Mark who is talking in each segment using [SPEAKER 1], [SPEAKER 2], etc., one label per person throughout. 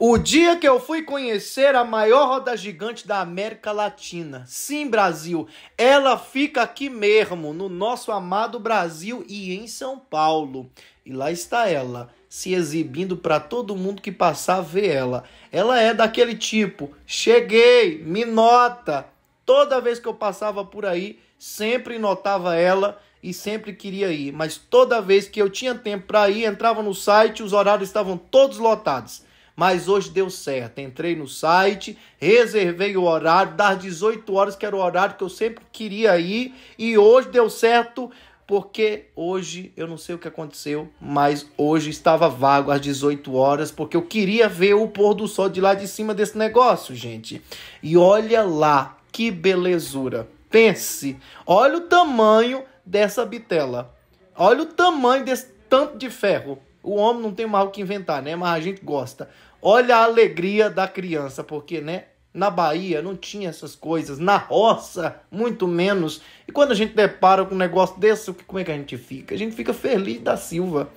[SPEAKER 1] O dia que eu fui conhecer a maior roda gigante da América Latina. Sim, Brasil, ela fica aqui mesmo, no nosso amado Brasil e em São Paulo. E lá está ela, se exibindo para todo mundo que passar ver ela. Ela é daquele tipo: cheguei, me nota. Toda vez que eu passava por aí, sempre notava ela e sempre queria ir, mas toda vez que eu tinha tempo para ir, entrava no site, os horários estavam todos lotados mas hoje deu certo. Entrei no site, reservei o horário, das 18 horas, que era o horário que eu sempre queria ir, e hoje deu certo porque hoje eu não sei o que aconteceu, mas hoje estava vago às 18 horas, porque eu queria ver o pôr do sol de lá de cima desse negócio, gente. E olha lá, que belezura. Pense, olha o tamanho dessa bitela. Olha o tamanho desse tanto de ferro. O homem não tem mal o que inventar, né? Mas a gente gosta. Olha a alegria da criança, porque, né? Na Bahia não tinha essas coisas, na roça muito menos. E quando a gente depara com um negócio desse, como é que a gente fica? A gente fica feliz da Silva.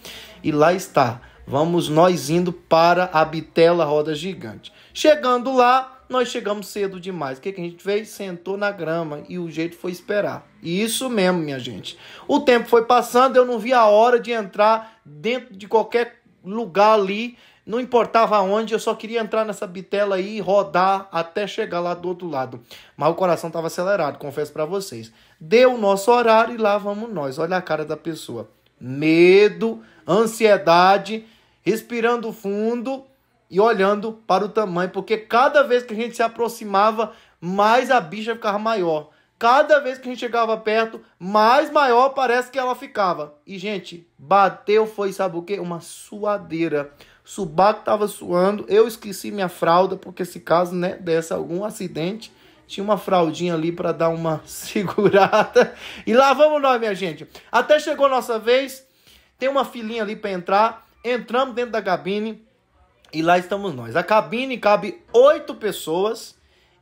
[SPEAKER 1] E lá está, vamos nós indo para a Bitela Roda Gigante. Chegando lá, nós chegamos cedo demais. O que, que a gente fez? Sentou na grama e o jeito foi esperar. E isso mesmo, minha gente. O tempo foi passando, eu não vi a hora de entrar dentro de qualquer lugar ali não importava onde, eu só queria entrar nessa bitela aí, rodar até chegar lá do outro lado. Mas o coração estava acelerado, confesso para vocês. Deu o nosso horário e lá vamos nós. Olha a cara da pessoa. Medo, ansiedade, respirando fundo e olhando para o tamanho, porque cada vez que a gente se aproximava, mais a bicha ficava maior. Cada vez que a gente chegava perto, mais maior parece que ela ficava. E, gente, bateu, foi, sabe o quê? Uma suadeira. subaco tava suando, eu esqueci minha fralda, porque se caso, né, desse algum acidente, tinha uma fraldinha ali para dar uma segurada. E lá vamos nós, minha gente. Até chegou a nossa vez, tem uma filinha ali para entrar. Entramos dentro da cabine e lá estamos nós. A cabine cabe oito pessoas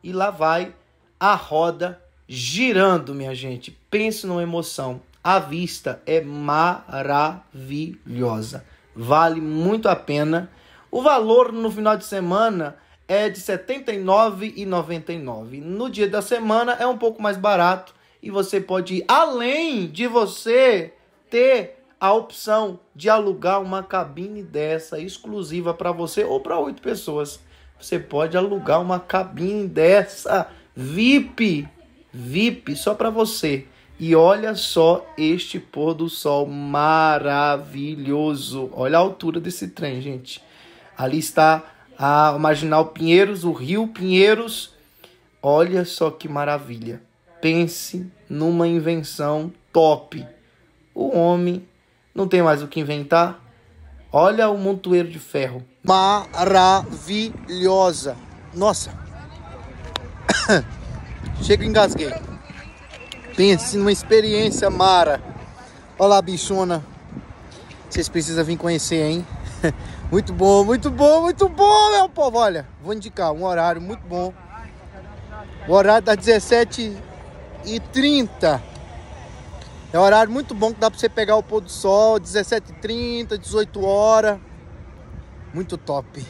[SPEAKER 1] e lá vai a roda girando, minha gente. Pense numa emoção. A vista é maravilhosa. Vale muito a pena. O valor no final de semana é de R$ 79,99. No dia da semana é um pouco mais barato e você pode ir além de você ter a opção de alugar uma cabine dessa exclusiva para você ou para oito pessoas. Você pode alugar uma cabine dessa VIP VIP só para você. E olha só este pôr do sol maravilhoso. Olha a altura desse trem, gente. Ali está a Marginal Pinheiros, o Rio Pinheiros. Olha só que maravilha. Pense numa invenção top. O homem não tem mais o que inventar. Olha o montoeiro de ferro. Maravilhosa. Nossa. Chega engasguei. Pense assim numa experiência mara. Olha lá, bichona. Vocês precisam vir conhecer, hein? Muito bom, muito bom, muito bom, meu povo. Olha, vou indicar um horário muito bom. O horário das 17h30. É um horário muito bom que dá pra você pegar o pôr do sol. 17h30, 18 horas. Muito top.